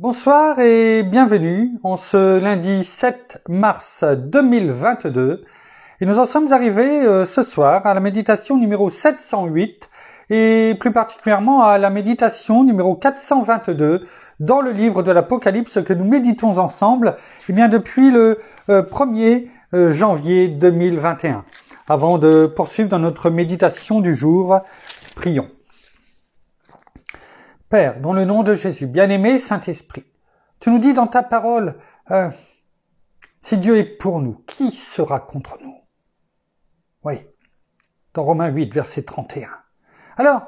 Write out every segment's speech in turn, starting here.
Bonsoir et bienvenue en ce lundi 7 mars 2022. Et nous en sommes arrivés euh, ce soir à la méditation numéro 708 et plus particulièrement à la méditation numéro 422 dans le livre de l'Apocalypse que nous méditons ensemble et eh bien depuis le 1er euh, euh, janvier 2021. Avant de poursuivre dans notre méditation du jour, prions. Père, dans le nom de Jésus, bien-aimé Saint-Esprit, tu nous dis dans ta parole, euh, si Dieu est pour nous, qui sera contre nous Oui, dans Romains 8, verset 31. Alors,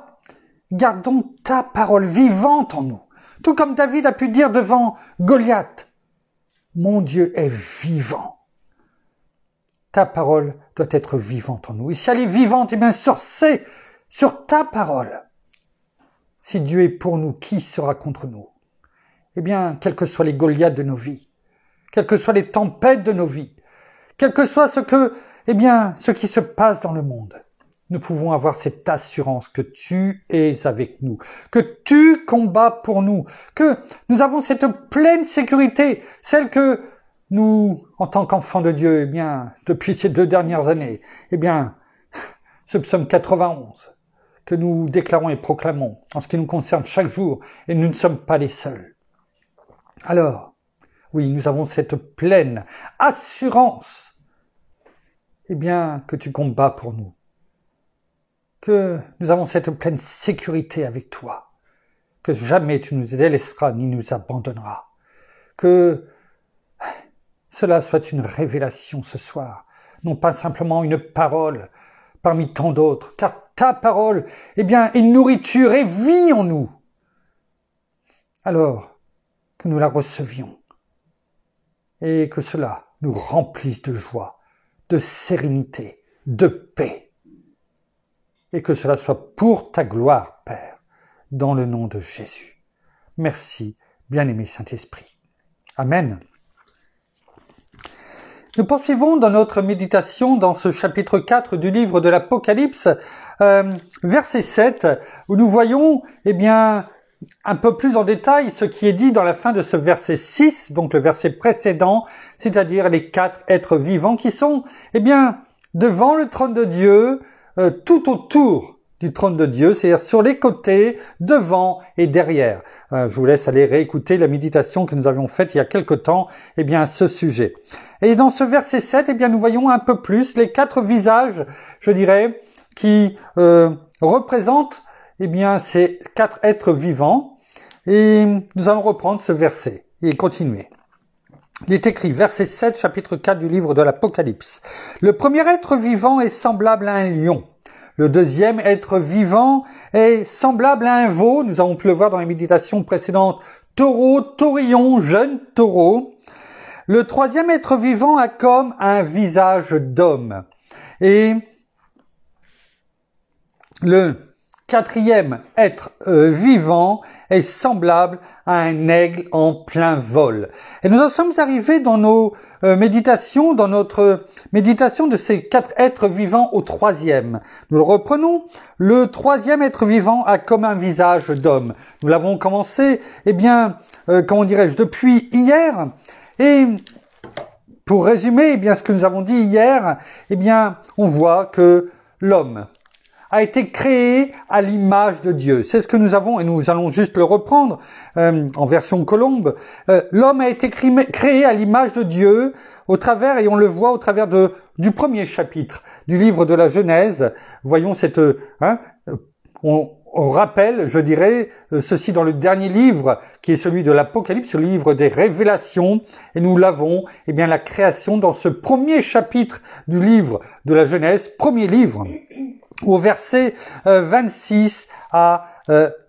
gardons ta parole vivante en nous, tout comme David a pu dire devant Goliath, mon Dieu est vivant. Ta parole doit être vivante en nous. Et si elle est vivante, eh bien, c'est sur ta parole, si Dieu est pour nous, qui sera contre nous Eh bien, quels que soient les Goliaths de nos vies, quelles que soient les tempêtes de nos vies, quel que soient ce que, eh bien, ce qui se passe dans le monde, nous pouvons avoir cette assurance que tu es avec nous, que tu combats pour nous, que nous avons cette pleine sécurité, celle que nous, en tant qu'enfants de Dieu, eh bien, depuis ces deux dernières années, eh bien, ce psaume 91, que nous déclarons et proclamons en ce qui nous concerne chaque jour, et nous ne sommes pas les seuls. Alors, oui, nous avons cette pleine assurance, eh bien, que tu combats pour nous, que nous avons cette pleine sécurité avec toi, que jamais tu nous délaisseras ni nous abandonneras, que cela soit une révélation ce soir, non pas simplement une parole parmi tant d'autres, car ta parole, eh bien, est nourriture et vie en nous. Alors que nous la recevions et que cela nous remplisse de joie, de sérénité, de paix. Et que cela soit pour ta gloire, Père, dans le nom de Jésus. Merci, bien-aimé Saint-Esprit. Amen. Nous poursuivons dans notre méditation dans ce chapitre 4 du livre de l'Apocalypse, euh, verset 7, où nous voyons, eh bien, un peu plus en détail ce qui est dit dans la fin de ce verset 6, donc le verset précédent, c'est-à-dire les quatre êtres vivants qui sont, eh bien, devant le trône de Dieu, euh, tout autour du trône de Dieu, c'est-à-dire sur les côtés, devant et derrière. Euh, je vous laisse aller réécouter la méditation que nous avions faite il y a quelque temps, eh bien, à ce sujet. Et dans ce verset 7, eh bien, nous voyons un peu plus les quatre visages, je dirais, qui euh, représentent, eh bien, ces quatre êtres vivants. Et nous allons reprendre ce verset et continuer. Il est écrit, verset 7, chapitre 4 du livre de l'Apocalypse. Le premier être vivant est semblable à un lion. Le deuxième, être vivant, est semblable à un veau. Nous avons pu le voir dans les méditations précédentes. Taureau, taurillon, jeune taureau. Le troisième être vivant a comme un visage d'homme. Et le Quatrième être euh, vivant est semblable à un aigle en plein vol. Et nous en sommes arrivés dans nos euh, méditations, dans notre méditation de ces quatre êtres vivants au troisième. Nous le reprenons. Le troisième être vivant a comme un visage d'homme. Nous l'avons commencé, eh bien, euh, comment dirais-je, depuis hier. Et pour résumer, eh bien, ce que nous avons dit hier, eh bien, on voit que l'homme, a été créé à l'image de Dieu. C'est ce que nous avons, et nous allons juste le reprendre euh, en version colombe. Euh, l'homme a été créé à l'image de Dieu au travers, et on le voit au travers de, du premier chapitre du livre de la Genèse. Voyons cette... Euh, hein, on, rappelle, je dirais, ceci dans le dernier livre, qui est celui de l'Apocalypse, le livre des Révélations, et nous l'avons, eh bien, la création dans ce premier chapitre du livre de la Genèse, premier livre au verset 26 euh, à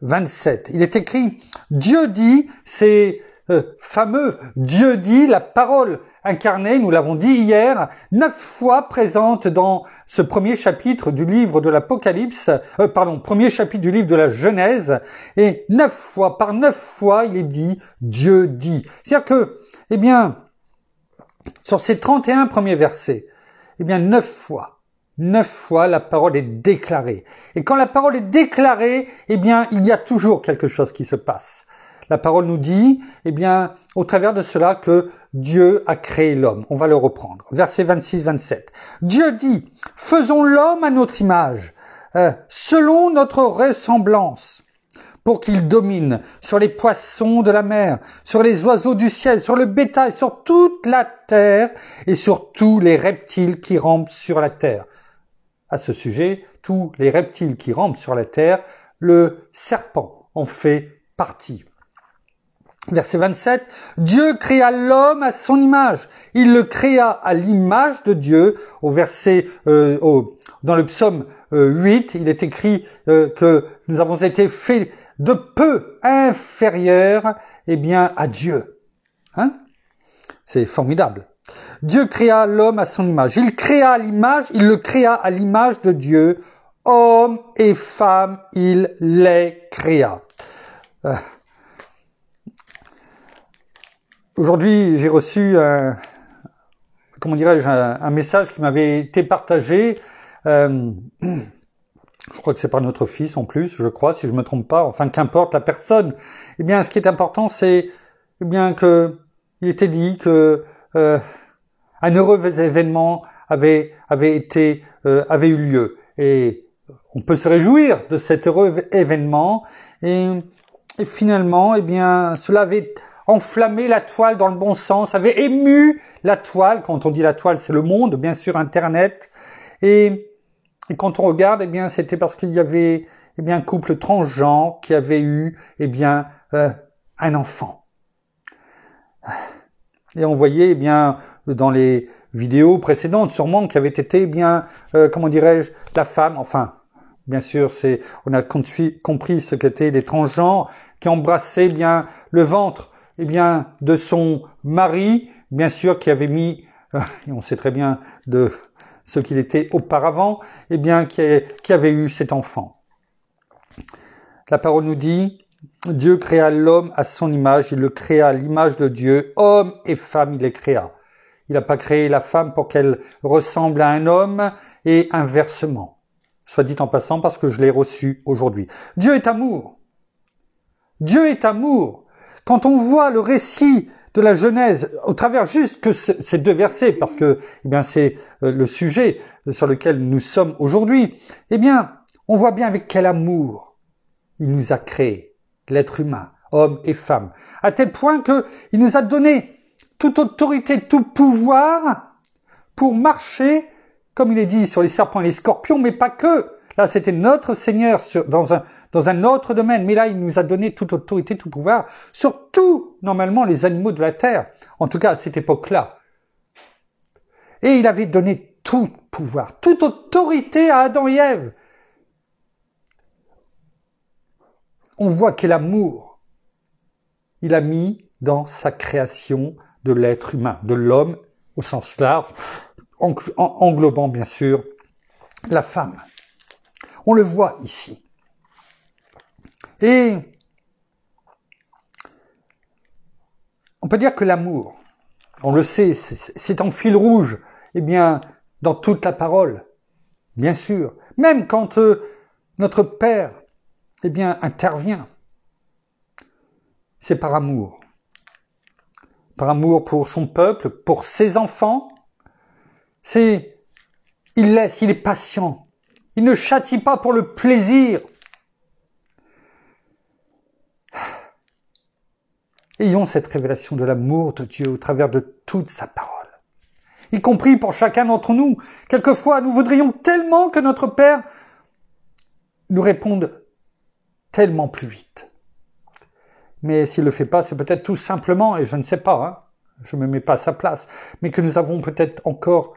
27. Euh, il est écrit, Dieu dit, c'est euh, fameux, Dieu dit, la parole incarnée, nous l'avons dit hier, neuf fois présente dans ce premier chapitre du livre de l'Apocalypse, pardon, premier chapitre du livre de la Genèse, et neuf fois, par neuf fois, il est dit, Dieu dit. C'est-à-dire que, eh bien, sur ces 31 premiers versets, eh bien, neuf fois, neuf fois la parole est déclarée. Et quand la parole est déclarée, eh bien, il y a toujours quelque chose qui se passe. La parole nous dit, eh bien, au travers de cela que Dieu a créé l'homme. On va le reprendre. Verset 26-27. Dieu dit, faisons l'homme à notre image, euh, selon notre ressemblance pour qu'il domine sur les poissons de la mer, sur les oiseaux du ciel, sur le bétail, sur toute la terre et sur tous les reptiles qui rampent sur la terre. À ce sujet, tous les reptiles qui rampent sur la terre, le serpent en fait partie. Verset 27, Dieu créa l'homme à son image. Il le créa à l'image de Dieu. Au verset, euh, au, dans le psaume 8, euh, il est écrit euh, que nous avons été faits de peu inférieurs, eh bien, à Dieu. Hein C'est formidable. Dieu créa l'homme à son image. Il créa l'image, il le créa à l'image de Dieu. homme et femme, il les créa. Euh. Aujourd'hui, j'ai reçu un, comment dirais-je, un, message qui m'avait été partagé. Euh, je crois que c'est par notre fils en plus, je crois, si je me trompe pas. Enfin, qu'importe la personne. Eh bien, ce qui est important, c'est eh bien que il était dit que euh, un heureux événement avait, avait, été, euh, avait eu lieu. Et on peut se réjouir de cet heureux événement. Et, finalement, eh bien, cela avait enflammé la toile dans le bon sens, avait ému la toile. Quand on dit la toile, c'est le monde, bien sûr, Internet. Et, quand on regarde, eh bien, c'était parce qu'il y avait eh bien, un couple transgenre qui avait eu eh bien, euh, un enfant. Et on voyait eh bien dans les vidéos précédentes sûrement avait été eh bien euh, comment dirais-je la femme enfin bien sûr c'est on a compris ce qu'était l'étrange transgenres qui embrassait eh bien le ventre eh bien de son mari bien sûr qui avait mis et on sait très bien de ce qu'il était auparavant eh bien qui avait eu cet enfant. La parole nous dit Dieu créa l'homme à son image, il le créa à l'image de Dieu, homme et femme, il les créa. Il n'a pas créé la femme pour qu'elle ressemble à un homme et inversement. Soit dit en passant parce que je l'ai reçu aujourd'hui. Dieu est amour. Dieu est amour. Quand on voit le récit de la Genèse, au travers juste que ces deux versets, parce que eh bien c'est euh, le sujet sur lequel nous sommes aujourd'hui, eh bien, on voit bien avec quel amour il nous a créés l'être humain, homme et femme, à tel point qu'il nous a donné toute autorité, tout pouvoir pour marcher, comme il est dit, sur les serpents et les scorpions, mais pas que. Là, c'était notre Seigneur dans, un, dans un autre domaine, mais là, il nous a donné toute autorité, tout pouvoir sur tout, normalement, les animaux de la terre, en tout cas à cette époque-là. Et il avait donné tout pouvoir, toute autorité à Adam et Ève. on voit quel amour il a mis dans sa création de l'être humain, de l'homme au sens large, englobant bien sûr la femme. On le voit ici. Et on peut dire que l'amour, on le sait, c'est en fil rouge, eh bien, dans toute la parole, bien sûr. Même quand euh, notre Père eh bien, intervient. C'est par amour. Par amour pour son peuple, pour ses enfants. C'est, il laisse, il est patient. Il ne châtie pas pour le plaisir. Ayons cette révélation de l'amour de Dieu au travers de toute sa parole y compris pour chacun d'entre nous. Quelquefois, nous voudrions tellement que notre Père nous réponde tellement plus vite. Mais s'il le fait pas, c'est peut-être tout simplement, et je ne sais pas, hein, je me mets pas à sa place, mais que nous avons peut-être encore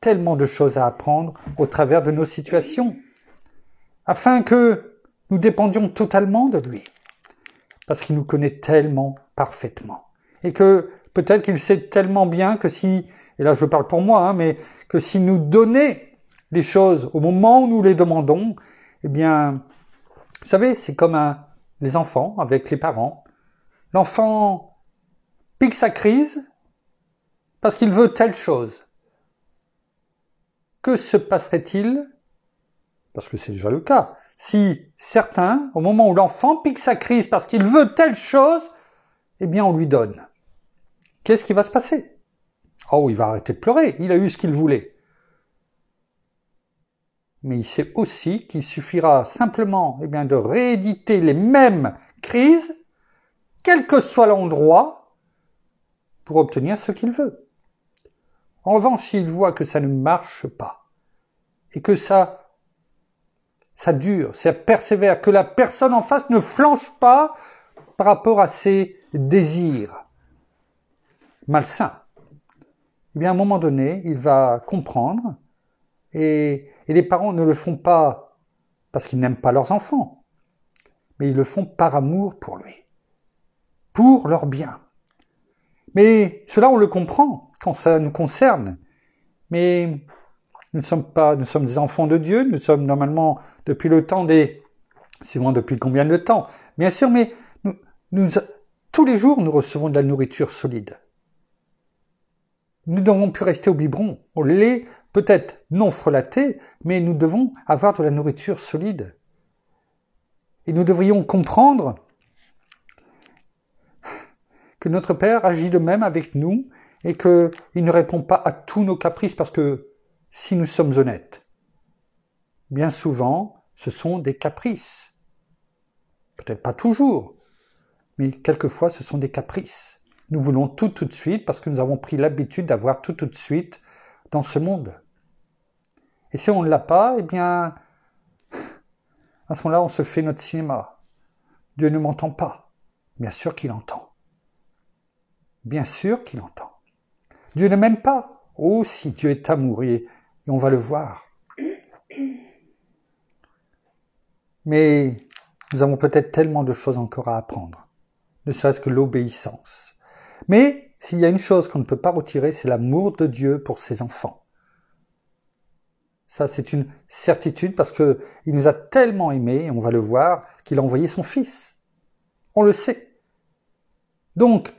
tellement de choses à apprendre au travers de nos situations, afin que nous dépendions totalement de lui, parce qu'il nous connaît tellement parfaitement, et que peut-être qu'il sait tellement bien que si, et là je parle pour moi, hein, mais que s'il nous donnait les choses au moment où nous les demandons, eh bien, vous savez, c'est comme un, les enfants avec les parents. L'enfant pique sa crise parce qu'il veut telle chose. Que se passerait-il Parce que c'est déjà le cas. Si certains, au moment où l'enfant pique sa crise parce qu'il veut telle chose, eh bien on lui donne. Qu'est-ce qui va se passer Oh, il va arrêter de pleurer, il a eu ce qu'il voulait mais il sait aussi qu'il suffira simplement eh bien, de rééditer les mêmes crises, quel que soit l'endroit, pour obtenir ce qu'il veut. En revanche, s'il voit que ça ne marche pas, et que ça, ça dure, ça persévère, que la personne en face ne flanche pas par rapport à ses désirs malsains, eh bien, à un moment donné, il va comprendre et, les parents ne le font pas parce qu'ils n'aiment pas leurs enfants, mais ils le font par amour pour lui, pour leur bien. Mais cela, on le comprend quand ça nous concerne. Mais nous ne sommes pas, nous sommes des enfants de Dieu, nous sommes normalement depuis le temps des, suivant depuis combien de temps, bien sûr, mais nous, tous les jours, nous recevons de la nourriture solide. Nous devons plus rester au biberon, au lait, peut-être non frelaté, mais nous devons avoir de la nourriture solide. Et nous devrions comprendre que notre Père agit de même avec nous et qu'il ne répond pas à tous nos caprices parce que, si nous sommes honnêtes, bien souvent, ce sont des caprices. Peut-être pas toujours, mais quelquefois, ce sont des caprices. Nous voulons tout tout de suite parce que nous avons pris l'habitude d'avoir tout tout de suite dans ce monde. Et si on ne l'a pas, eh bien, à ce moment-là, on se fait notre cinéma. Dieu ne m'entend pas. Bien sûr qu'il entend. Bien sûr qu'il entend. Dieu ne m'aime pas. Oh, si Dieu est amoureux, et on va le voir. Mais nous avons peut-être tellement de choses encore à apprendre, ne serait-ce que l'obéissance. Mais s'il y a une chose qu'on ne peut pas retirer, c'est l'amour de Dieu pour ses enfants. Ça, c'est une certitude parce que il nous a tellement aimés, on va le voir, qu'il a envoyé son fils. On le sait. Donc,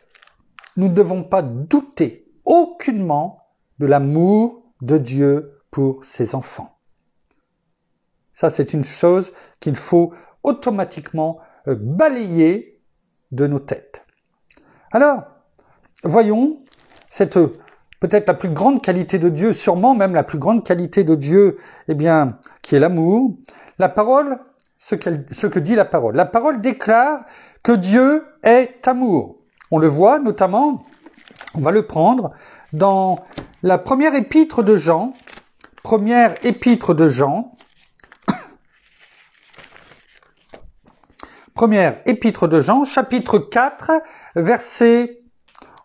nous ne devons pas douter aucunement de l'amour de Dieu pour ses enfants. Ça, c'est une chose qu'il faut automatiquement euh, balayer de nos têtes. Alors, voyons cette peut-être la plus grande qualité de Dieu, sûrement même la plus grande qualité de Dieu, eh bien, qui est l'amour. La parole, ce, ce que dit la parole. La parole déclare que Dieu est amour. On le voit notamment, on va le prendre dans la première épître de Jean, première épître de Jean, première épître de Jean, chapitre 4, verset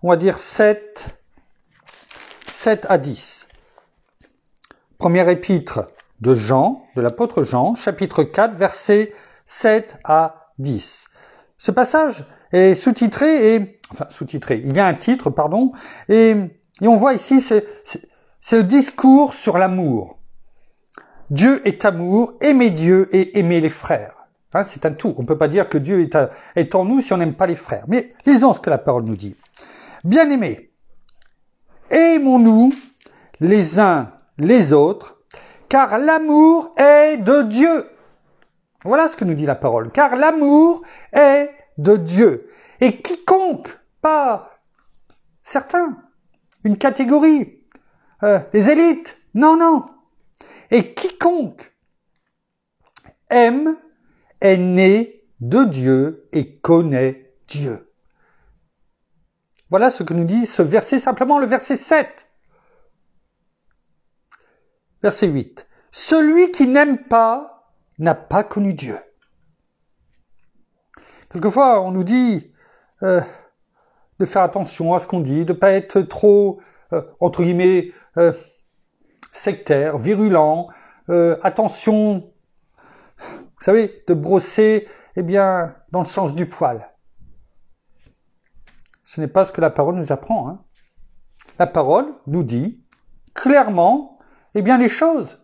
on va dire 7, 7 à 10. Première épître de Jean, de l'apôtre Jean, chapitre 4, versets 7 à 10. Ce passage est sous-titré et, enfin, sous-titré, il y a un titre, pardon, et, on voit ici, c'est, le discours sur l'amour. Dieu est amour, aimez Dieu et aimez les frères. Hein, c'est un tout. On ne peut pas dire que Dieu est en nous si on n'aime pas les frères. Mais lisons ce que la parole nous dit. Bien-aimés, aimons-nous les uns les autres, car l'amour est de Dieu. Voilà ce que nous dit la parole, car l'amour est de Dieu. Et quiconque, pas certains, une catégorie, euh, les élites, non, non. Et quiconque aime est né de Dieu et connaît Dieu. Voilà ce que nous dit ce verset, simplement le verset 7. Verset 8. Celui qui n'aime pas n'a pas connu Dieu. Quelquefois, on nous dit euh, de faire attention à ce qu'on dit, de ne pas être trop, euh, entre guillemets, euh, sectaire, virulent, attention, vous savez, de brosser, eh bien, dans le sens du poil. Ce n'est pas ce que la parole nous apprend. Hein. La parole nous dit clairement, eh bien, les choses.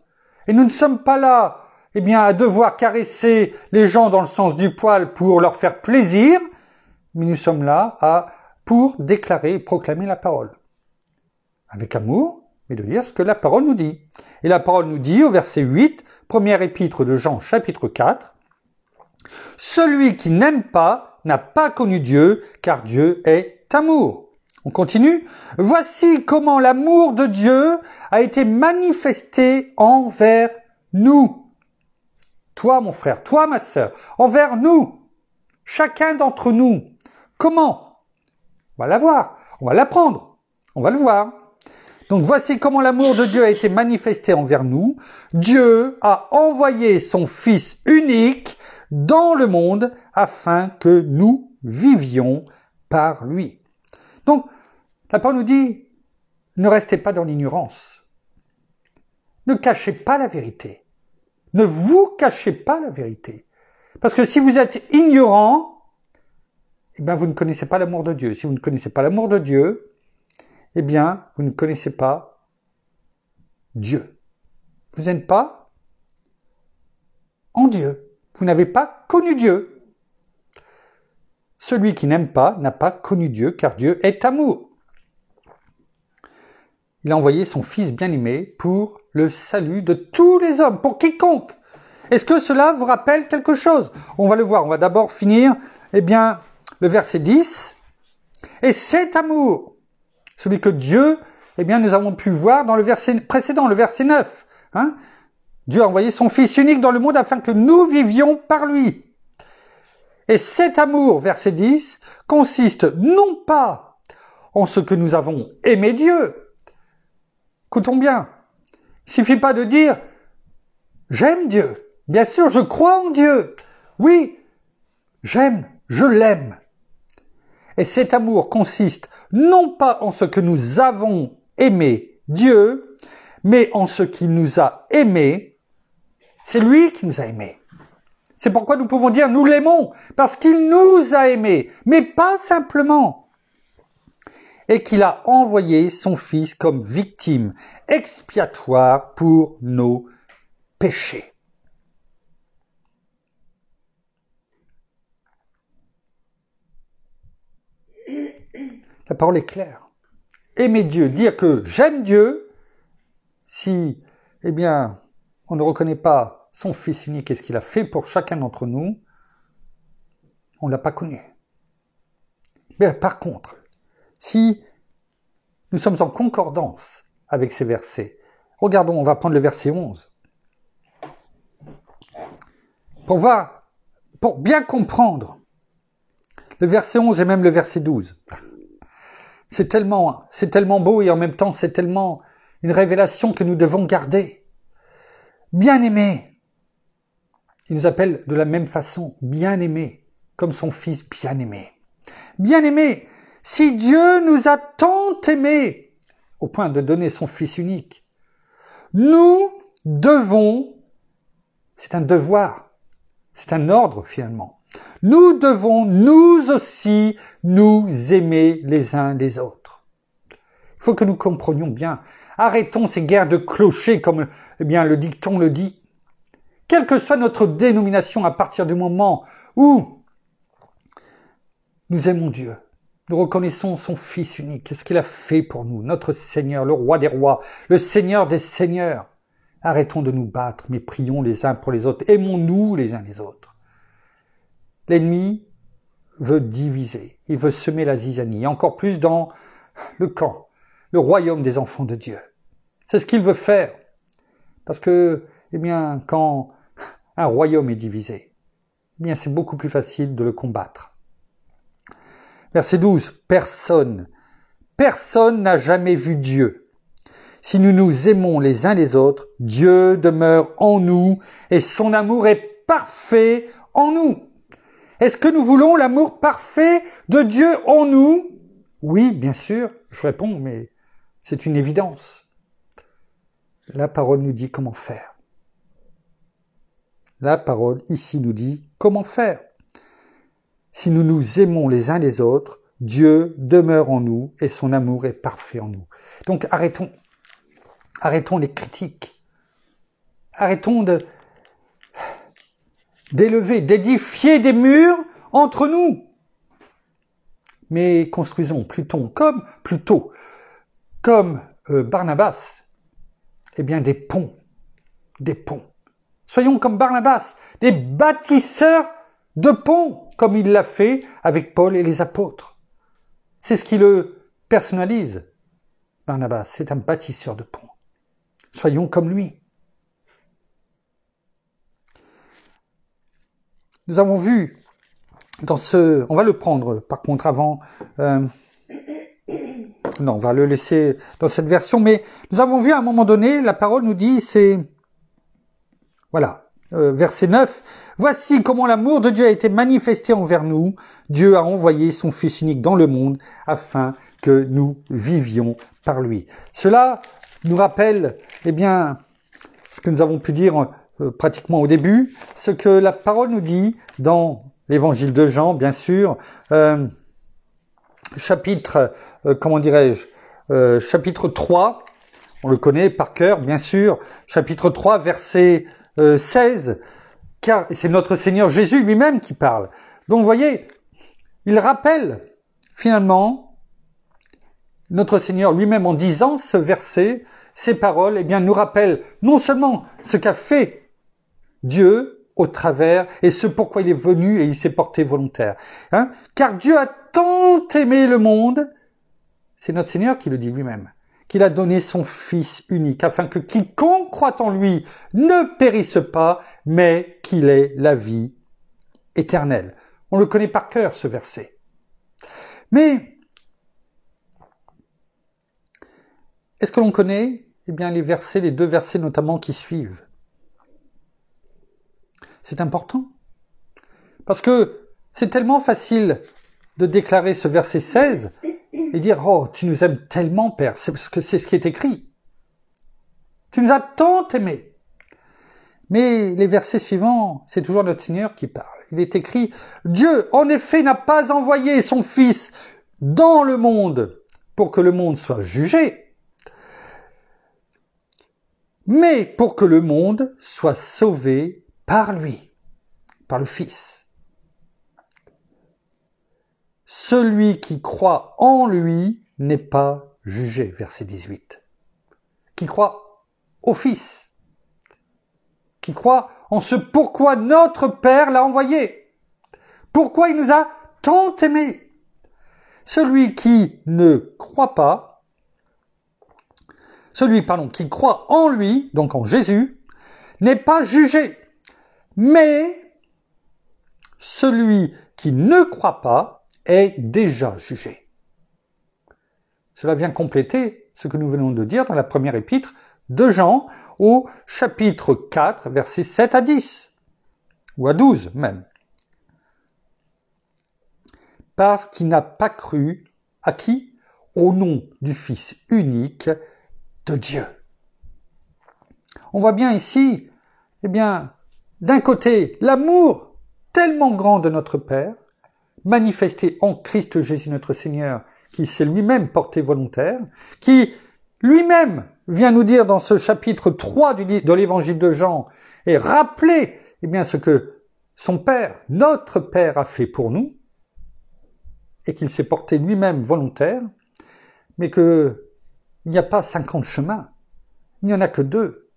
Et nous ne sommes pas là, eh bien, à devoir caresser les gens dans le sens du poil pour leur faire plaisir, mais nous sommes là à, pour déclarer et proclamer la parole. Avec amour, mais de dire ce que la parole nous dit. Et la parole nous dit au verset 8, première épître de Jean chapitre 4, Celui qui n'aime pas n'a pas connu Dieu, car Dieu est amour. On continue. Voici comment l'amour de Dieu a été manifesté envers nous. Toi, mon frère, toi, ma sœur, envers nous, chacun d'entre nous. Comment On va la voir, on va l'apprendre, on va le voir. Donc voici comment l'amour de Dieu a été manifesté envers nous. Dieu a envoyé son Fils unique dans le monde afin que nous vivions par lui. Donc, la parole nous dit, ne restez pas dans l'ignorance. Ne cachez pas la vérité. Ne vous cachez pas la vérité. Parce que si vous êtes ignorant, eh bien, vous ne connaissez pas l'amour de Dieu. Si vous ne connaissez pas l'amour de Dieu, eh bien, vous ne connaissez pas Dieu. Vous n'êtes pas en Dieu vous n'avez pas connu Dieu. Celui qui n'aime pas n'a pas connu Dieu, car Dieu est amour. Il a envoyé son Fils bien-aimé pour le salut de tous les hommes, pour quiconque. Est-ce que cela vous rappelle quelque chose On va le voir. On va d'abord finir, eh bien, le verset 10. Et cet amour, celui que Dieu, eh bien, nous avons pu voir dans le verset précédent, le verset 9. Hein Dieu a envoyé son Fils unique dans le monde afin que nous vivions par lui. Et cet amour, verset 10, consiste non pas en ce que nous avons aimé Dieu. Écoutons bien. Il suffit pas de dire j'aime Dieu. Bien sûr, je crois en Dieu. Oui, j'aime, je l'aime. Et cet amour consiste non pas en ce que nous avons aimé Dieu, mais en ce qu'il nous a aimés c'est lui qui nous a aimés. C'est pourquoi nous pouvons dire nous l'aimons, parce qu'il nous a aimés, mais pas simplement. Et qu'il a envoyé son Fils comme victime expiatoire pour nos péchés. La parole est claire. Aimer Dieu, dire que j'aime Dieu, si, eh bien, on ne reconnaît pas son Fils unique et ce qu'il a fait pour chacun d'entre nous, on ne l'a pas connu. Mais par contre, si nous sommes en concordance avec ces versets, regardons, on va prendre le verset 11. Pour voir, pour bien comprendre le verset 11 et même le verset 12. C'est tellement, c'est tellement beau et en même temps c'est tellement une révélation que nous devons garder bien-aimé. Il nous appelle de la même façon, bien-aimé, comme son Fils bien-aimé. Bien-aimé, si Dieu nous a tant aimés, au point de donner son Fils unique, nous devons, c'est un devoir, c'est un ordre finalement, nous devons nous aussi nous aimer les uns les autres. Il faut que nous comprenions bien. Arrêtons ces guerres de clochers, comme eh bien, le dicton le dit. Quelle que soit notre dénomination, à partir du moment où nous aimons Dieu, nous reconnaissons son Fils unique, ce qu'il a fait pour nous, notre Seigneur, le Roi des rois, le Seigneur des seigneurs. Arrêtons de nous battre, mais prions les uns pour les autres, aimons-nous les uns les autres. L'ennemi veut diviser, il veut semer la zizanie, encore plus dans le camp le royaume des enfants de Dieu. C'est ce qu'il veut faire. Parce que, eh bien, quand un royaume est divisé, eh bien, c'est beaucoup plus facile de le combattre. Verset 12. Personne, personne n'a jamais vu Dieu. Si nous nous aimons les uns les autres, Dieu demeure en nous et son amour est parfait en nous. Est-ce que nous voulons l'amour parfait de Dieu en nous Oui, bien sûr, je réponds, mais c'est une évidence. La parole nous dit comment faire. La parole ici nous dit comment faire. Si nous nous aimons les uns les autres, Dieu demeure en nous et son amour est parfait en nous. Donc arrêtons. Arrêtons les critiques. Arrêtons de d'élever, d'édifier des murs entre nous. Mais construisons Pluton comme Pluton comme euh, Barnabas, eh bien des ponts, des ponts. Soyons comme Barnabas, des bâtisseurs de ponts, comme il l'a fait avec Paul et les apôtres. C'est ce qui le personnalise. Barnabas, c'est un bâtisseur de ponts. Soyons comme lui. Nous avons vu dans ce, on va le prendre par contre avant, euh, non, on va le laisser dans cette version, mais nous avons vu à un moment donné, la parole nous dit, c'est... Voilà, euh, verset 9. Voici comment l'amour de Dieu a été manifesté envers nous. Dieu a envoyé son Fils unique dans le monde afin que nous vivions par lui. Cela nous rappelle, eh bien, ce que nous avons pu dire euh, pratiquement au début, ce que la parole nous dit dans l'évangile de Jean, bien sûr. Euh, chapitre, euh, comment dirais-je, euh, chapitre 3, on le connaît par cœur, bien sûr, chapitre 3, verset 16, euh, car c'est notre Seigneur Jésus lui-même qui parle. Donc vous voyez, il rappelle finalement notre Seigneur lui-même en disant ce verset, ces paroles, eh bien nous rappelle non seulement ce qu'a fait Dieu au travers et ce pourquoi il est venu et il s'est porté volontaire, hein, car Dieu attend Aimer aimé le monde, c'est notre Seigneur qui le dit lui-même, qu'il a donné son Fils unique, afin que quiconque croit en lui ne périsse pas, mais qu'il ait la vie éternelle. On le connaît par cœur, ce verset. Mais, est-ce que l'on connaît, eh bien, les versets, les deux versets notamment qui suivent? C'est important. Parce que c'est tellement facile de déclarer ce verset 16 et dire, oh, tu nous aimes tellement, Père, c'est parce que c'est ce qui est écrit. Tu nous as tant aimés. Mais les versets suivants, c'est toujours notre Seigneur qui parle. Il est écrit, Dieu, en effet, n'a pas envoyé son Fils dans le monde pour que le monde soit jugé, mais pour que le monde soit sauvé par lui, par le Fils. Celui qui croit en lui n'est pas jugé, verset 18. Qui croit au Fils, qui croit en ce pourquoi notre Père l'a envoyé, pourquoi il nous a tant aimés. Celui qui ne croit pas, celui pardon, qui croit en lui, donc en Jésus, n'est pas jugé. Mais celui qui ne croit pas est déjà jugé. Cela vient compléter ce que nous venons de dire dans la première épître de Jean au chapitre 4, versets 7 à 10, ou à 12 même. Parce qu'il n'a pas cru à qui Au nom du Fils unique de Dieu. On voit bien ici, eh bien, d'un côté, l'amour tellement grand de notre Père, manifesté en Christ Jésus notre Seigneur, qui s'est lui-même porté volontaire, qui lui-même vient nous dire dans ce chapitre 3 de l'évangile de Jean et rappeler eh bien, ce que son Père, notre Père a fait pour nous, et qu'il s'est porté lui-même volontaire, mais qu'il n'y a pas 50 chemins, il n'y en a que deux,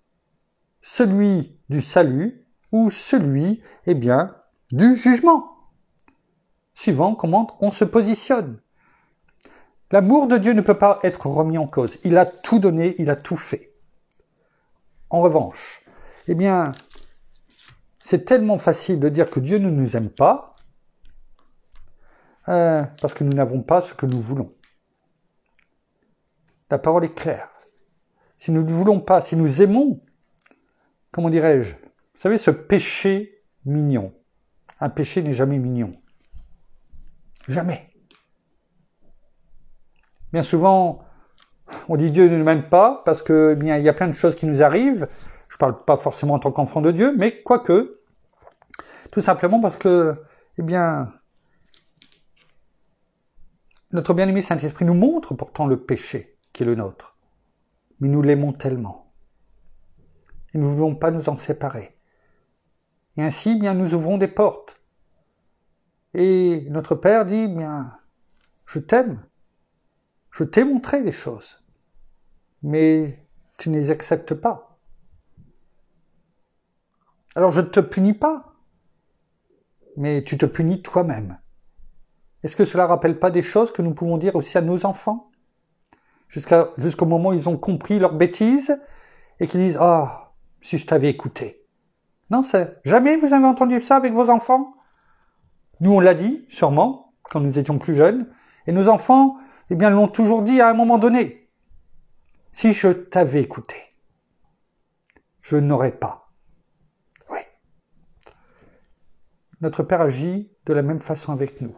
celui du salut ou celui eh bien, du jugement suivant comment on se positionne. L'amour de Dieu ne peut pas être remis en cause. Il a tout donné, il a tout fait. En revanche, eh bien, c'est tellement facile de dire que Dieu ne nous aime pas euh, parce que nous n'avons pas ce que nous voulons. La parole est claire. Si nous ne voulons pas, si nous aimons, comment dirais-je, vous savez, ce péché mignon. Un péché n'est jamais mignon. Jamais. Bien souvent, on dit Dieu ne m'aime pas parce que eh bien il y a plein de choses qui nous arrivent. Je ne parle pas forcément en tant qu'enfant de Dieu, mais quoique, tout simplement parce que eh bien notre bien-aimé Saint-Esprit nous montre pourtant le péché qui est le nôtre, mais nous l'aimons tellement et nous ne voulons pas nous en séparer. Et ainsi, eh bien nous ouvrons des portes et notre Père dit, bien, je t'aime, je t'ai montré les choses, mais tu ne les acceptes pas. Alors je ne te punis pas, mais tu te punis toi-même. Est-ce que cela rappelle pas des choses que nous pouvons dire aussi à nos enfants Jusqu'au moment où ils ont compris leur bêtises et qu'ils disent ⁇ Ah, si je t'avais écouté !⁇ Non, c'est ⁇ Jamais vous avez entendu ça avec vos enfants nous, on l'a dit, sûrement, quand nous étions plus jeunes, et nos enfants, eh bien, l'ont toujours dit à un moment donné. Si je t'avais écouté, je n'aurais pas. Oui. Notre Père agit de la même façon avec nous.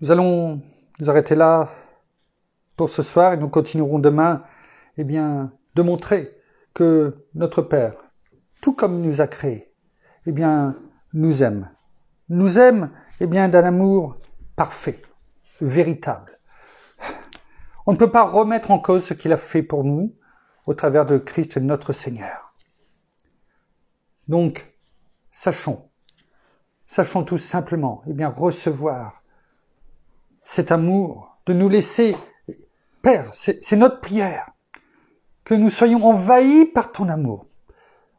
Nous allons nous arrêter là pour ce soir et nous continuerons demain eh bien, de montrer que notre Père, tout comme nous a créés, eh bien, nous aime. Nous aime, eh bien, d'un amour parfait, véritable. On ne peut pas remettre en cause ce qu'il a fait pour nous au travers de Christ notre Seigneur. Donc, sachons, sachons tout simplement, eh bien, recevoir cet amour, de nous laisser, Père, c'est notre prière, que nous soyons envahis par ton amour,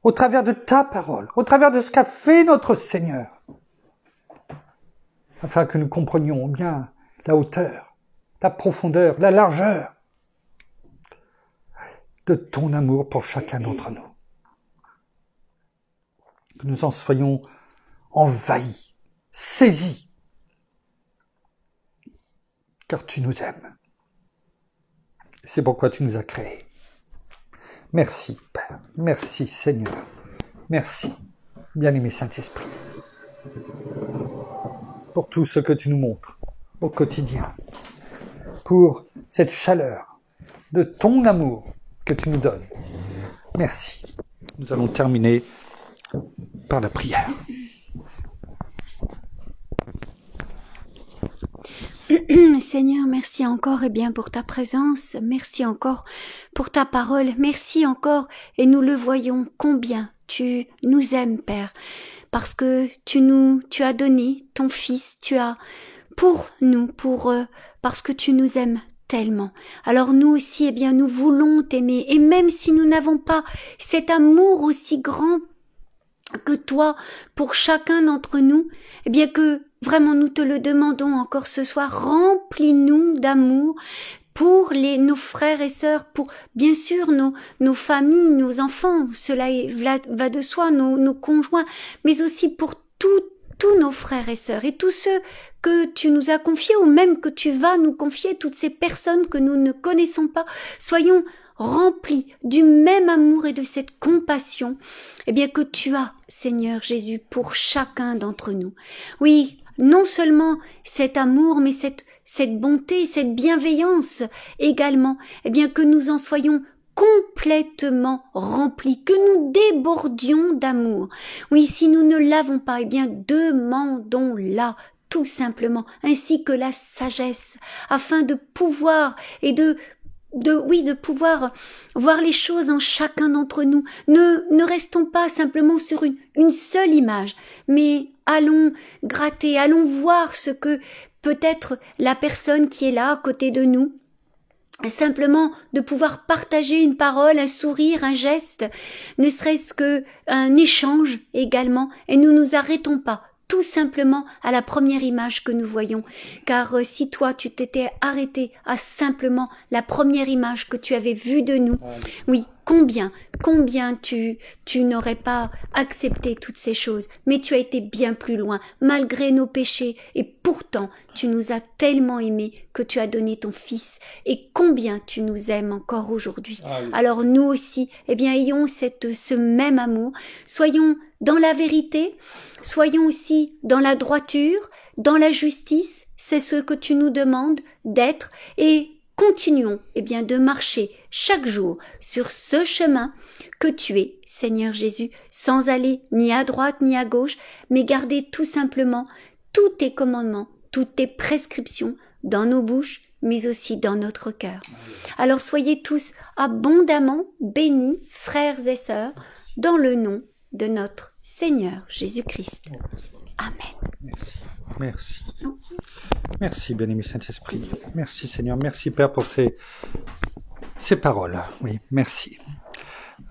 au travers de ta parole, au travers de ce qu'a fait notre Seigneur, afin que nous comprenions bien la hauteur, la profondeur, la largeur de ton amour pour chacun d'entre nous. Que nous en soyons envahis, saisis, car tu nous aimes. C'est pourquoi tu nous as créés. Merci, Père. Merci, Seigneur. Merci, bien-aimé Saint-Esprit, pour tout ce que tu nous montres au quotidien, pour cette chaleur de ton amour que tu nous donnes. Merci. Nous allons terminer par la prière. Seigneur, merci encore et eh bien pour ta présence, merci encore pour ta parole, merci encore et nous le voyons combien tu nous aimes, Père, parce que tu nous, tu as donné ton Fils, tu as pour nous, pour euh, parce que tu nous aimes tellement. Alors nous aussi, eh bien, nous voulons t'aimer, et même si nous n'avons pas cet amour aussi grand que toi pour chacun d'entre nous, eh bien que Vraiment, nous te le demandons encore ce soir. Remplis-nous d'amour pour les, nos frères et sœurs, pour bien sûr nos, nos familles, nos enfants, cela va de soi, nos, nos conjoints, mais aussi pour tous nos frères et sœurs et tous ceux que tu nous as confiés ou même que tu vas nous confier, toutes ces personnes que nous ne connaissons pas, soyons remplis du même amour et de cette compassion, eh bien que tu as, Seigneur Jésus, pour chacun d'entre nous. Oui, non seulement cet amour, mais cette, cette bonté, cette bienveillance également, eh bien que nous en soyons complètement remplis, que nous débordions d'amour. Oui, si nous ne l'avons pas, eh bien, demandons-la tout simplement, ainsi que la sagesse, afin de pouvoir et de de oui de pouvoir voir les choses en chacun d'entre nous ne ne restons pas simplement sur une, une seule image mais allons gratter, allons voir ce que peut-être la personne qui est là à côté de nous simplement de pouvoir partager une parole, un sourire, un geste, ne serait-ce que un échange également, et nous nous arrêtons pas tout simplement à la première image que nous voyons. Car euh, si toi, tu t'étais arrêté à simplement la première image que tu avais vue de nous, oui, combien, combien tu, tu n'aurais pas accepté toutes ces choses. Mais tu as été bien plus loin, malgré nos péchés. Et pourtant, tu nous as tellement aimés que tu as donné ton Fils. Et combien tu nous aimes encore aujourd'hui. Ah Alors nous aussi, eh bien, ayons cette, ce même amour. Soyons dans la vérité, soyons aussi dans la droiture, dans la justice, c'est ce que tu nous demandes d'être, et continuons eh bien, de marcher chaque jour sur ce chemin que tu es, Seigneur Jésus, sans aller ni à droite ni à gauche, mais garder tout simplement tous tes commandements, toutes tes prescriptions dans nos bouches, mais aussi dans notre cœur. Alors soyez tous abondamment bénis, frères et sœurs, dans le nom de notre Seigneur Jésus-Christ. Amen. Merci. Merci, bien-aimé Saint-Esprit. Merci, Seigneur. Merci, Père, pour ces, ces paroles. Oui, merci.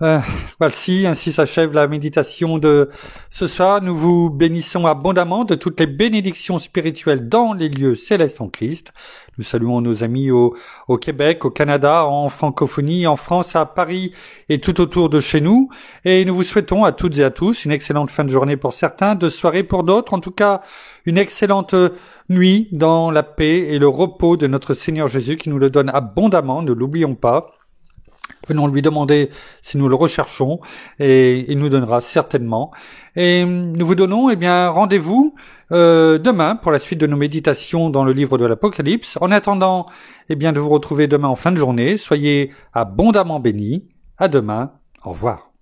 Euh, voici, ainsi s'achève la méditation de ce soir. Nous vous bénissons abondamment de toutes les bénédictions spirituelles dans les lieux célestes en Christ. Nous saluons nos amis au Québec, au Canada, en francophonie, en France, à Paris et tout autour de chez nous. Et nous vous souhaitons à toutes et à tous une excellente fin de journée pour certains, de soirée pour d'autres. En tout cas, une excellente euh, nuit dans la paix et le repos de notre Seigneur Jésus qui nous le donne abondamment, ne l'oublions pas. Venons lui demander si nous le recherchons et il nous donnera certainement. Et nous vous donnons eh bien rendez-vous euh, demain pour la suite de nos méditations dans le livre de l'Apocalypse. En attendant eh bien de vous retrouver demain en fin de journée, soyez abondamment bénis. À demain. Au revoir.